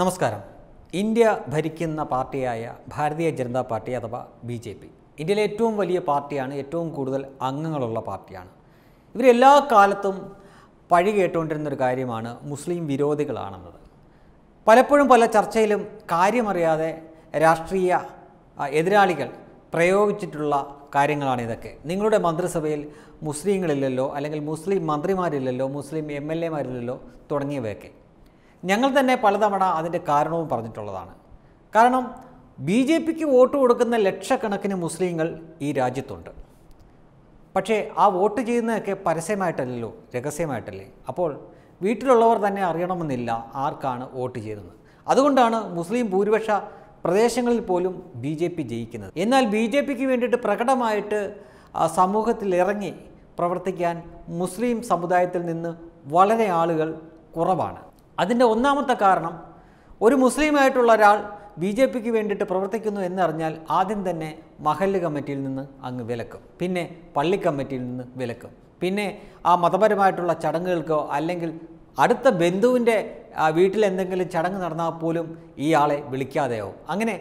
നമസ്കാരം ഇന്ത്യ ഭരിക്കുന്ന പാർട്ടിയായ ഭാരതീയ ജനതാ പാർട്ടി അഥവാ ബി ജെ പി ഇന്ത്യയിലെ ഏറ്റവും വലിയ പാർട്ടിയാണ് ഏറ്റവും കൂടുതൽ അംഗങ്ങളുള്ള പാർട്ടിയാണ് ഇവരെല്ലാ കാലത്തും പഴി കേട്ടുകൊണ്ടിരുന്ന ഒരു കാര്യമാണ് മുസ്ലിം വിരോധികളാണെന്നത് പലപ്പോഴും പല ചർച്ചയിലും കാര്യമറിയാതെ രാഷ്ട്രീയ എതിരാളികൾ പ്രയോഗിച്ചിട്ടുള്ള കാര്യങ്ങളാണ് ഇതൊക്കെ നിങ്ങളുടെ മന്ത്രിസഭയിൽ മുസ്ലിങ്ങളില്ലല്ലോ അല്ലെങ്കിൽ മുസ്ലിം മന്ത്രിമാരില്ലല്ലോ മുസ്ലിം എം എൽ എമാരില്ലല്ലോ തുടങ്ങിയവയൊക്കെ ഞങ്ങൾ തന്നെ പലതവണ അതിൻ്റെ കാരണവും പറഞ്ഞിട്ടുള്ളതാണ് കാരണം ബി ജെ പിക്ക് വോട്ട് കൊടുക്കുന്ന ലക്ഷക്കണക്കിന് മുസ്ലിങ്ങൾ ഈ രാജ്യത്തുണ്ട് പക്ഷേ ആ വോട്ട് ചെയ്യുന്നതൊക്കെ പരസ്യമായിട്ടല്ലല്ലോ രഹസ്യമായിട്ടല്ലേ അപ്പോൾ വീട്ടിലുള്ളവർ തന്നെ അറിയണമെന്നില്ല ആർക്കാണ് വോട്ട് ചെയ്തത് അതുകൊണ്ടാണ് മുസ്ലിം ഭൂരിപക്ഷ പ്രദേശങ്ങളിൽ പോലും ബി ജെ പി ജയിക്കുന്നത് എന്നാൽ ബി ജെ പിക്ക് വേണ്ടിയിട്ട് പ്രകടമായിട്ട് സമൂഹത്തിൽ ഇറങ്ങി പ്രവർത്തിക്കാൻ മുസ്ലിം സമുദായത്തിൽ നിന്ന് വളരെ ആളുകൾ കുറവാണ് അതിൻ്റെ ഒന്നാമത്തെ കാരണം ഒരു മുസ്ലിമായിട്ടുള്ള ഒരാൾ ബി ജെ പിക്ക് വേണ്ടിയിട്ട് പ്രവർത്തിക്കുന്നു എന്നറിഞ്ഞാൽ ആദ്യം തന്നെ മഹല്ല് കമ്മിറ്റിയിൽ നിന്ന് അങ്ങ് വിലക്കും പിന്നെ പള്ളി കമ്മിറ്റിയിൽ നിന്ന് വിലക്കും പിന്നെ ആ മതപരമായിട്ടുള്ള ചടങ്ങുകൾക്കോ അല്ലെങ്കിൽ അടുത്ത ബന്ധുവിൻ്റെ വീട്ടിൽ എന്തെങ്കിലും ചടങ്ങ് നടന്നാൽ പോലും ഈ ആളെ വിളിക്കാതെയാവും അങ്ങനെ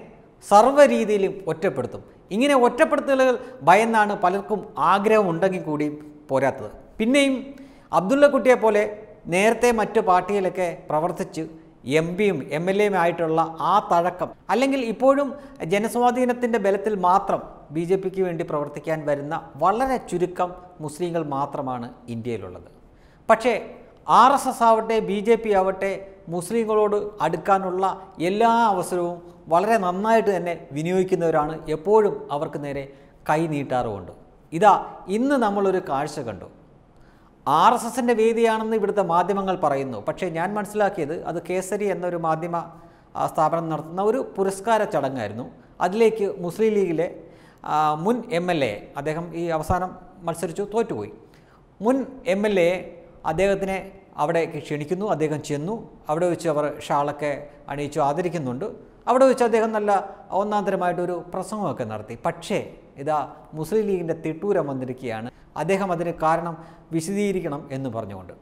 സർവ്വ രീതിയിലും ഒറ്റപ്പെടുത്തും ഇങ്ങനെ ഒറ്റപ്പെടുത്തലുകൾ ഭയന്നാണ് പലർക്കും ആഗ്രഹമുണ്ടെങ്കിൽ കൂടി പോരാത്തത് പിന്നെയും അബ്ദുള്ളക്കുട്ടിയെ പോലെ നേരത്തെ മറ്റു പാർട്ടിയിലൊക്കെ പ്രവർത്തിച്ച് എം പിയും എം എൽ എയും ആയിട്ടുള്ള ആ തഴക്കം അല്ലെങ്കിൽ ഇപ്പോഴും ജനസ്വാധീനത്തിൻ്റെ ബലത്തിൽ മാത്രം ബി ജെ പിക്ക് വേണ്ടി പ്രവർത്തിക്കാൻ വരുന്ന വളരെ ചുരുക്കം മുസ്ലിങ്ങൾ മാത്രമാണ് ഇന്ത്യയിലുള്ളത് പക്ഷേ ആർ എസ് എസ് ആവട്ടെ ബി ജെ പി ആവട്ടെ മുസ്ലിങ്ങളോട് അടുക്കാനുള്ള എല്ലാ അവസരവും വളരെ നന്നായിട്ട് തന്നെ വിനിയോഗിക്കുന്നവരാണ് എപ്പോഴും അവർക്ക് നേരെ കൈ നീട്ടാറുമുണ്ട് ഇതാ ഇന്ന് നമ്മളൊരു കാഴ്ച കണ്ടു ആർ എസ് എസിൻ്റെ വേദിയാണെന്ന് ഇവിടുത്തെ മാധ്യമങ്ങൾ പറയുന്നു പക്ഷേ ഞാൻ മനസ്സിലാക്കിയത് അത് കേസരി എന്നൊരു മാധ്യമ സ്ഥാപനം നടത്തുന്ന ഒരു പുരസ്കാര ചടങ്ങായിരുന്നു അതിലേക്ക് മുസ്ലിം ലീഗിലെ മുൻ എം എൽ എ അദ്ദേഹം ഈ അവസാനം മത്സരിച്ചു തോറ്റുപോയി മുൻ എം എൽ എ അദ്ദേഹത്തിനെ അവിടെ ക്ഷണിക്കുന്നു അദ്ദേഹം ചെന്നു അവിടെ വെച്ച് അവർ ഷാളൊക്കെ അണിയിച്ചു ആദരിക്കുന്നുണ്ട് അവിടെ വെച്ച് അദ്ദേഹം നല്ല ഒന്നാന്തരമായിട്ടൊരു പ്രസംഗമൊക്കെ നടത്തി പക്ഷേ ഇതാ മുസ്ലിം ലീഗിൻ്റെ തിട്ടൂരം വന്നിരിക്കുകയാണ് അദ്ദേഹം അതിന് കാരണം വിശദീകരിക്കണം എന്ന് പറഞ്ഞുകൊണ്ട്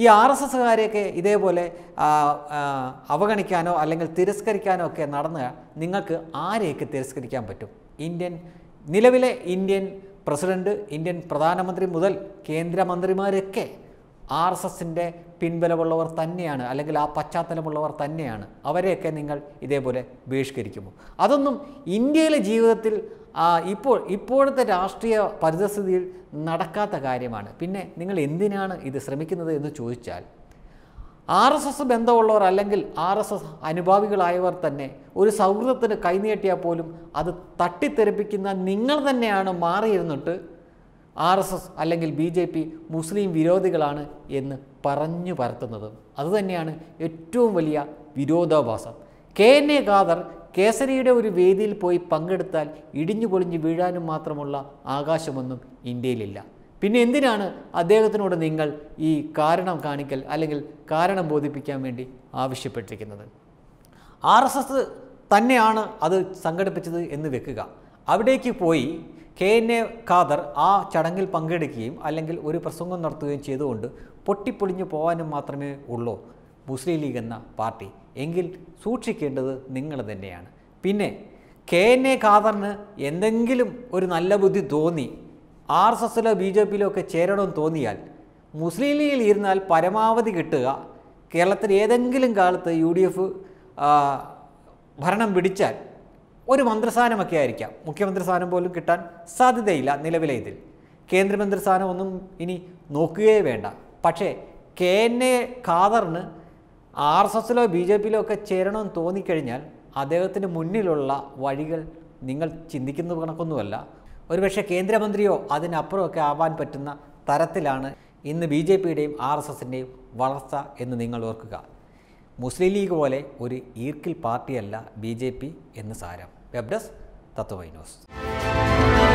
ഈ ആർ എസ് എസ്സുകാരെയൊക്കെ ഇതേപോലെ അവഗണിക്കാനോ അല്ലെങ്കിൽ തിരസ്കരിക്കാനോ ഒക്കെ നടന്ന് നിങ്ങൾക്ക് ആരെയൊക്കെ തിരസ്കരിക്കാൻ പറ്റും ഇന്ത്യൻ നിലവിലെ ഇന്ത്യൻ പ്രസിഡൻറ്റ് ഇന്ത്യൻ പ്രധാനമന്ത്രി മുതൽ കേന്ദ്രമന്ത്രിമാരൊക്കെ ആർ എസ് എസിൻ്റെ പിൻബലമുള്ളവർ തന്നെയാണ് അല്ലെങ്കിൽ ആ പശ്ചാത്തലമുള്ളവർ തന്നെയാണ് അവരെയൊക്കെ നിങ്ങൾ ഇതേപോലെ ബഹിഷ്കരിക്കുമോ അതൊന്നും ഇന്ത്യയിലെ ജീവിതത്തിൽ ഇപ്പോൾ ഇപ്പോഴത്തെ രാഷ്ട്രീയ പരിതസ്ഥിതിയിൽ നടക്കാത്ത കാര്യമാണ് പിന്നെ നിങ്ങൾ എന്തിനാണ് ഇത് ശ്രമിക്കുന്നത് എന്ന് ചോദിച്ചാൽ ആർ എസ് എസ് ബന്ധമുള്ളവർ അല്ലെങ്കിൽ ആർ എസ് എസ് അനുഭാവികളായവർ തന്നെ ഒരു സൗഹൃദത്തിന് കൈനീട്ടിയാൽ പോലും അത് തട്ടിത്തെറിപ്പിക്കുന്ന നിങ്ങൾ തന്നെയാണ് മാറിയിരുന്നിട്ട് ആർ എസ് എസ് അല്ലെങ്കിൽ ബി ജെ പി മുസ്ലിം വിരോധികളാണ് എന്ന് പറഞ്ഞു പരത്തുന്നത് അതുതന്നെയാണ് ഏറ്റവും വലിയ വിരോധാഭാസം കെ എൻ എ ഖാദർ കേസരിയുടെ ഒരു വേദിയിൽ പോയി പങ്കെടുത്താൽ ഇടിഞ്ഞു പൊളിഞ്ഞ് വീഴാനും മാത്രമുള്ള ആകാശമൊന്നും ഇന്ത്യയിലില്ല പിന്നെ എന്തിനാണ് അദ്ദേഹത്തിനോട് നിങ്ങൾ ഈ കാരണം കാണിക്കൽ അല്ലെങ്കിൽ കാരണം ബോധിപ്പിക്കാൻ വേണ്ടി ആവശ്യപ്പെട്ടിരിക്കുന്നത് ആർ എസ് എസ് തന്നെയാണ് അത് സംഘടിപ്പിച്ചത് എന്ന് വെക്കുക അവിടേക്ക് പോയി കെ എൻ എ ഖാദർ ആ ചടങ്ങിൽ പങ്കെടുക്കുകയും അല്ലെങ്കിൽ ഒരു പ്രസംഗം നടത്തുകയും ചെയ്തുകൊണ്ട് പൊട്ടിപ്പൊളിഞ്ഞു പോകാനും മാത്രമേ ഉള്ളൂ മുസ്ലിം ലീഗ് എന്ന പാർട്ടി എങ്കിൽ സൂക്ഷിക്കേണ്ടത് നിങ്ങൾ തന്നെയാണ് പിന്നെ കെ എൻ എ ഖാദറിന് എന്തെങ്കിലും ഒരു നല്ല ബുദ്ധി തോന്നി ആർ എസ് എസിലോ ബി ജെ പിയിലോ ഒക്കെ ചേരണമെന്ന് തോന്നിയാൽ മുസ്ലിം ലീഗിൽ ഇരുന്നാൽ പരമാവധി കിട്ടുക കേരളത്തിൽ ഏതെങ്കിലും കാലത്ത് യു ഡി എഫ് ഭരണം പിടിച്ചാൽ ഒരു മന്ത്രിസ്ഥാനമൊക്കെ ആയിരിക്കാം മുഖ്യമന്ത്രി സ്ഥാനം പോലും കിട്ടാൻ സാധ്യതയില്ല നിലവിലെ ഇതിൽ കേന്ദ്രമന്ത്രി സ്ഥാനം ഒന്നും ഇനി നോക്കുകയേ വേണ്ട പക്ഷേ കെ എൻ എ ഖാദറിന് ആർ എസ് എസിലോ ബി ജെ പിയിലോ ഒക്കെ ചേരണമെന്ന് തോന്നിക്കഴിഞ്ഞാൽ അദ്ദേഹത്തിന് മുന്നിലുള്ള വഴികൾ നിങ്ങൾ ചിന്തിക്കുന്ന കണക്കൊന്നുമല്ല ഒരുപക്ഷെ കേന്ദ്രമന്ത്രിയോ അതിനപ്പുറമൊക്കെ ആവാൻ പറ്റുന്ന തരത്തിലാണ് ഇന്ന് ബി ജെ പിയുടെയും ആർ എസ് എസിൻ്റെയും വളർച്ച എന്ന് നിങ്ങൾ ഓർക്കുക മുസ്ലിം ലീഗ് പോലെ ഒരു ഈർക്കിൽ പാർട്ടിയല്ല ബി ജെ പി എന്ന് സാരം വെബ് ഡെസ്ക് തത്വവൈ ന്യൂസ്